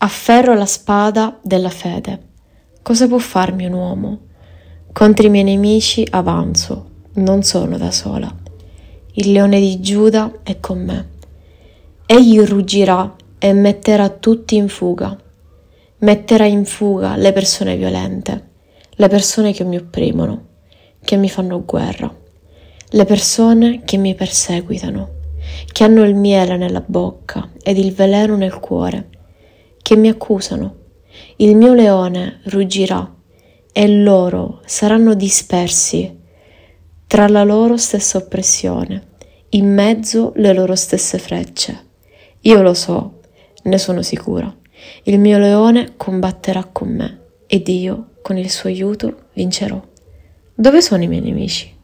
Afferro la spada della fede. Cosa può farmi un uomo? Contro i miei nemici avanzo, non sono da sola. Il leone di Giuda è con me. Egli ruggirà e metterà tutti in fuga. Metterà in fuga le persone violente, le persone che mi opprimono, che mi fanno guerra, le persone che mi perseguitano, che hanno il miele nella bocca ed il veleno nel cuore che mi accusano. Il mio leone ruggirà e loro saranno dispersi tra la loro stessa oppressione, in mezzo le loro stesse frecce. Io lo so, ne sono sicura. Il mio leone combatterà con me ed io, con il suo aiuto, vincerò. Dove sono i miei nemici?